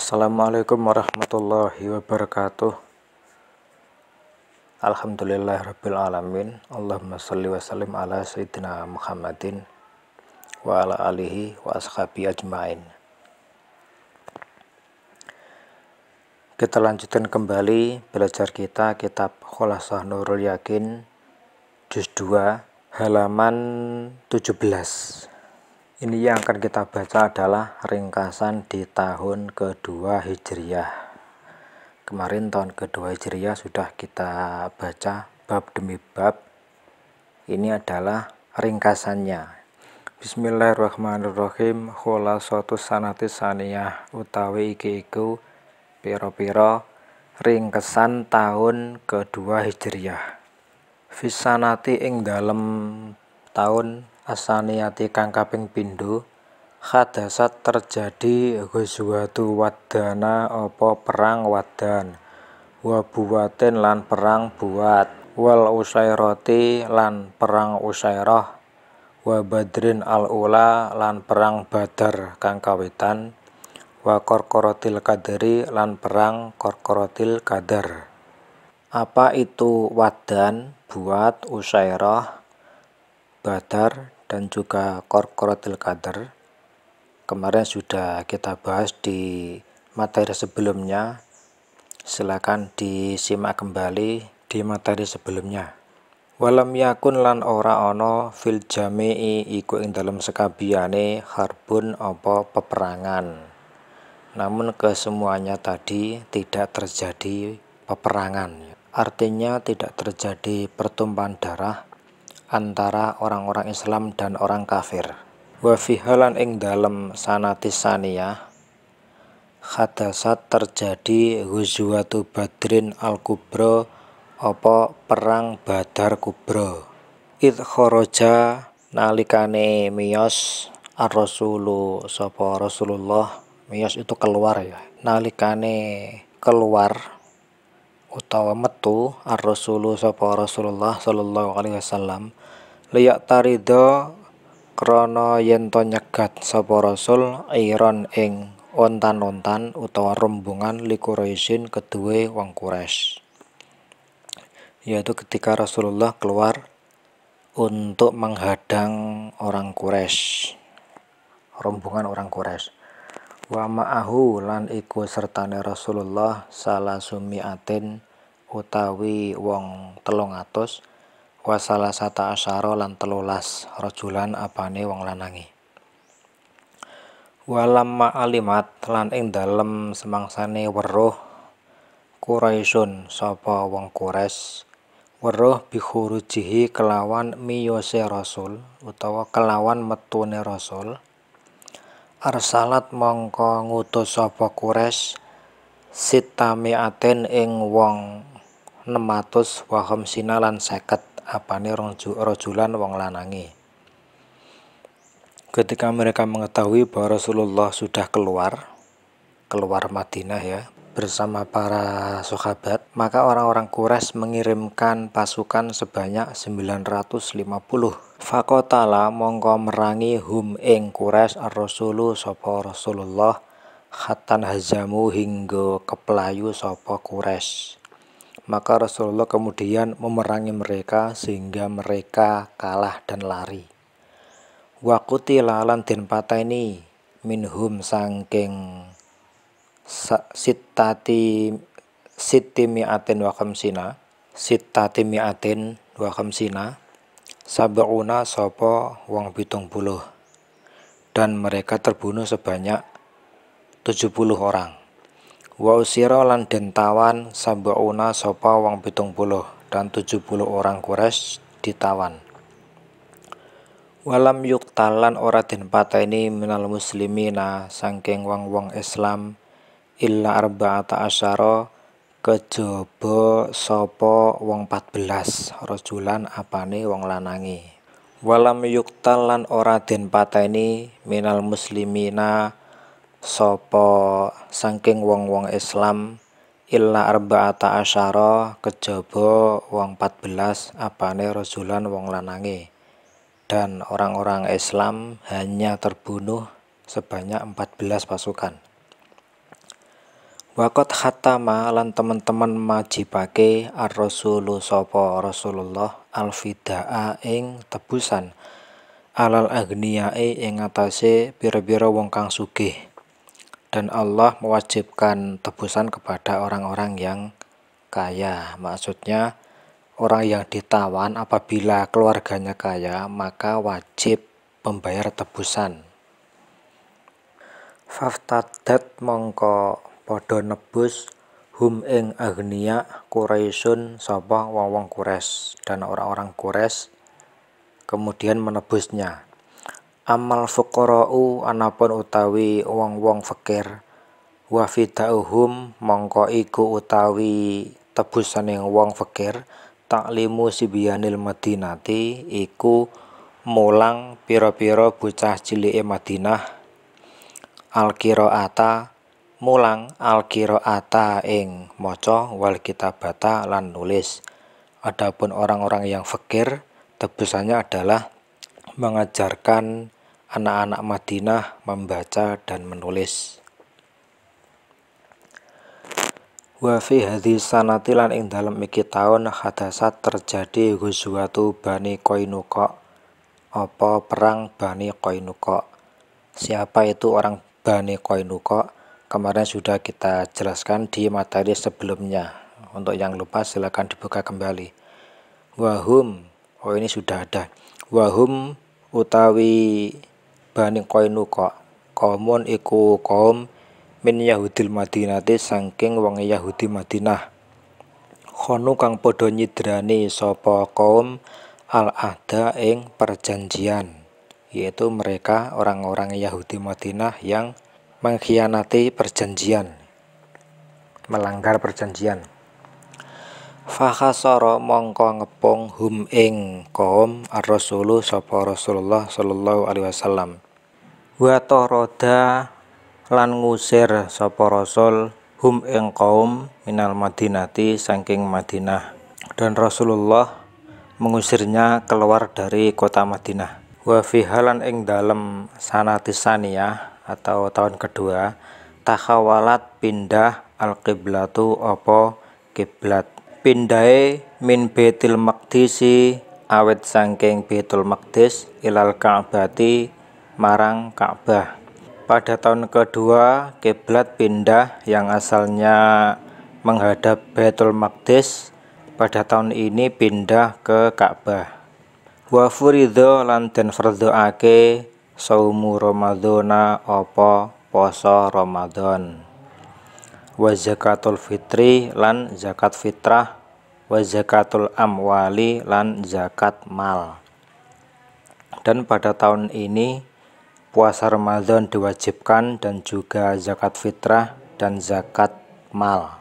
Assalamualaikum warahmatullahi wabarakatuh Alhamdulillah Rabbil Alamin Allahumma salli wa sallim ala Sayyidina Muhammadin Wa ala alihi wa ashabi ajmain Kita lanjutkan kembali belajar kita Kitab Kholasah Nurul Yakin Juz 2 halaman 17 ini yang akan kita baca adalah ringkasan di tahun kedua Hijriah. Kemarin tahun kedua Hijriah sudah kita baca bab demi bab. Ini adalah ringkasannya. Bismillahirrahmanirrahim. Khulasatu sanati saniyah utawi iki iku pira-pira ringkesan tahun kedua Hijriah. Fisanati ing dalem tahun asaniati kang kaping pindho Hadasat terjadi Ghazwatu wadana opo perang wadan wa lan perang buat wal usairati lan perang usairah wa badrin al ula lan perang badar kang kawitan wa korkorotil kadari lan perang korkorotil kadar apa itu wadan buat usairah badar dan juga Korkoratil Qadar. Kemarin sudah kita bahas di materi sebelumnya. Silakan disimak kembali di materi sebelumnya. Walam yakun lan ora ono fil jami'i iku ing dalam sekabiane harbun opo peperangan. Namun kesemuanya tadi tidak terjadi peperangan. Artinya tidak terjadi pertumpahan darah antara orang-orang Islam dan orang kafir. Wa fihalan ing dalem sanatisania hadasat terjadi ghuzwatu Badrin al Kubro, apa perang Badar Kubro. Id kharaja nalikane miyos ar-rasulu sapa Rasulullah miyos itu keluar ya. Nalikane keluar utawa metu ar-rasulu sapa Rasulullah sallallahu alaihi wasallam liyak tarido krana yen to nyegat sapa Rasul iron ing ontan-ontan utawa rombongan likuraisin kedue wong Quraisy yaitu ketika Rasulullah keluar untuk menghadang orang Quraisy rombongan orang Quraisy wa ma'ahu lan iku sertane Rasulullah salasumiatin utawi wong telung atus wa salasata asyara lan telulas rajulan apane wong lanangi walamma alimat lan ing dalem semangsane weruh Quraisyun sapa wong Quraisy weruh bihurujihi kelawan miyose rasul utawa kelawan metune rasul Arsalat mongko ngutus sapa sitami aten ing wong 600 wa sinalan lan 50 apane rojulan wong lanangi. Ketika mereka mengetahui bahwa Rasulullah sudah keluar keluar Madinah ya bersama para sahabat, maka orang-orang Quraisy mengirimkan pasukan sebanyak 950 Fakotala mongko merangi hum ing kures rasulu sopo Rasulullah khatan hazamu hingga kepelayu sopo kures Maka Rasulullah kemudian memerangi mereka sehingga mereka kalah dan lari. Wakuti lalan din pataini minhum sangking sitati sitimi aten wakam sina sitati mi aten wakam sina Sab'una sopo wong pitung puluh dan mereka terbunuh sebanyak 70 orang. Wa usira lan dentawan tawan sopo wong pitung puluh dan 70 orang Quraisy ditawan. Walam yuk talan ora den ini minal muslimina sangking wong-wong Islam illa arba'ata asyara kejaba sopo wong 14 rojulan apane wong lanangi walam yuktal lan ora den pateni minal muslimina sopo saking wong-wong Islam illa arba'ata asyara kejaba wong 14 apane rojulan wong lanangi dan orang-orang Islam hanya terbunuh sebanyak 14 pasukan Wakot hatama lan teman-teman majibake ar-rasulu sopo Rasulullah al-fidaa ing tebusan alal agniyae ing atase biro-biro wong kang sugih dan Allah mewajibkan tebusan kepada orang-orang yang kaya maksudnya orang yang ditawan apabila keluarganya kaya maka wajib membayar tebusan Faftadat mongko padha nebus hum ing agnia Quraisyun sapa wawang wong dan orang-orang Quraisy kemudian menebusnya amal fuqara'u anapun utawi wong-wong fakir wa fidauhum mongko iku utawi tebusan yang wong fakir taklimu sibianil madinati iku mulang piro-piro bocah cilik Madinah al ata mulang al alqiraata ing maca wal kitabata lan nulis. Adapun orang-orang yang fakir tebusannya adalah mengajarkan anak-anak Madinah membaca dan menulis. Wa fi hadhi sanati lan ing dalem iki taun hadasat terjadi ghuzwatu Bani Qainuqa. Apa perang Bani Qainuqa? Siapa itu orang Bani Qainuqa? kemarin sudah kita jelaskan di materi sebelumnya untuk yang lupa silakan dibuka kembali wahum oh ini sudah ada wahum utawi bani koinuko komun iku kaum min Yahudil Madinati sangking wong Yahudi Madinah khonu kang padha nyidrani sopo kaum al ada ing perjanjian yaitu mereka orang-orang Yahudi Madinah yang mengkhianati perjanjian melanggar perjanjian Fakasoro mongko ngepung hum ing kaum ar-rasulu sapa Rasulullah sallallahu alaihi wasallam wa toroda lan ngusir sapa Rasul hum ing kaum minal Madinati saking Madinah dan Rasulullah mengusirnya keluar dari kota Madinah wa halan ing dalem sanatisania atau tahun kedua takhawalat pindah al qiblatu opo kiblat pindai min betil makdisi awet sangking betul makdis ilal ka'bati marang ka'bah pada tahun kedua kiblat pindah yang asalnya menghadap Betul Maqdis pada tahun ini pindah ke Ka'bah wafuridho lan saumu ramadhana apa poso Ramadan wa zakatul fitri lan zakat fitrah wa zakatul amwali lan zakat mal dan pada tahun ini puasa Ramadan diwajibkan dan juga zakat fitrah dan zakat mal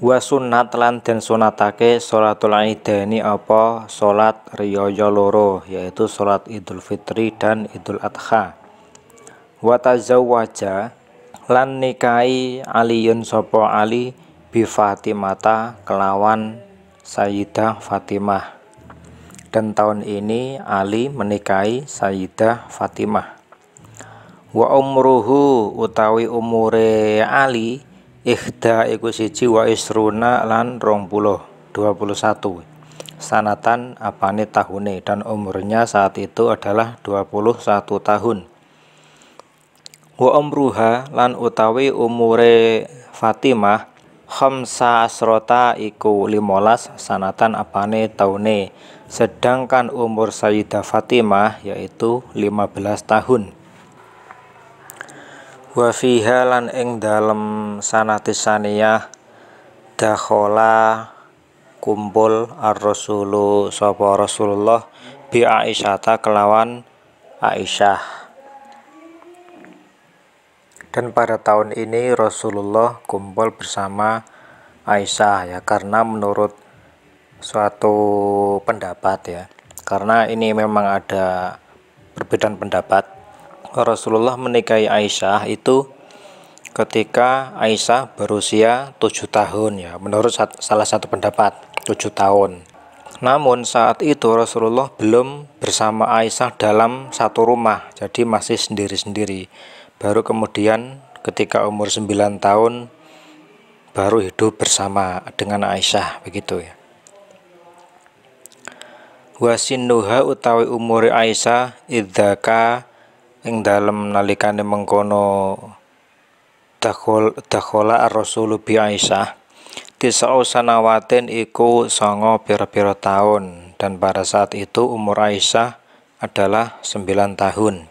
wa sunnat lan den sunatake salatul idaini apa salat riyaya loro yaitu salat Idul Fitri dan Idul Adha wa tazawwaja lan nikahi aliyun sopo ali bi Fatimata kelawan Sayyidah Fatimah dan tahun ini Ali menikahi Sayyidah Fatimah wa umruhu utawi umure Ali Ikhda iku siji wa isruna lan rong puluh satu sanatan apane tahune dan umurnya saat itu adalah dua puluh satu tahun wa umruha lan utawi umure Fatimah khamsa asrota iku limolas sanatan apane tahune. sedangkan umur Sayyidah Fatimah yaitu 15 tahun wa fiha lan ing dalem sanati saniyah dakhala kumpul ar-rasulu sapa Rasulullah bi Aisyata kelawan Aisyah dan pada tahun ini Rasulullah kumpul bersama Aisyah ya karena menurut suatu pendapat ya karena ini memang ada perbedaan pendapat Rasulullah menikahi Aisyah itu ketika Aisyah berusia 7 tahun ya menurut salah satu pendapat 7 tahun namun saat itu Rasulullah belum bersama Aisyah dalam satu rumah jadi masih sendiri-sendiri baru kemudian ketika umur 9 tahun baru hidup bersama dengan Aisyah begitu ya wasinuha utawi umur Aisyah idzaka ing dalem nalikane mengkono dakhol dakhola ar-rasulu bi Aisyah tisau sanawatin iku songo pira-pira tahun dan pada saat itu umur Aisyah adalah 9 tahun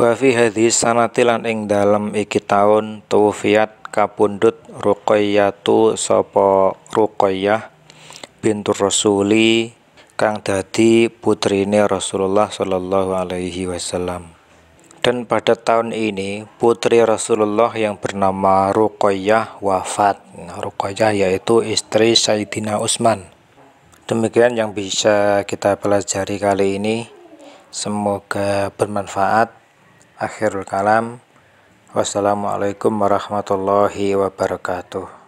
Wafi hadis sanatilan ing dalam iki tahun tuwfiat kapundut Ruqayyatu sopo Ruqayyah bintur Rasuli kang dadi putrine Rasulullah Shallallahu alaihi wasallam. Dan pada tahun ini putri Rasulullah yang bernama Ruqayyah wafat. Nah, Ruqayyah yaitu istri Sayyidina Utsman. Demikian yang bisa kita pelajari kali ini. Semoga bermanfaat. Akhirul kalam. Wassalamualaikum warahmatullahi wabarakatuh.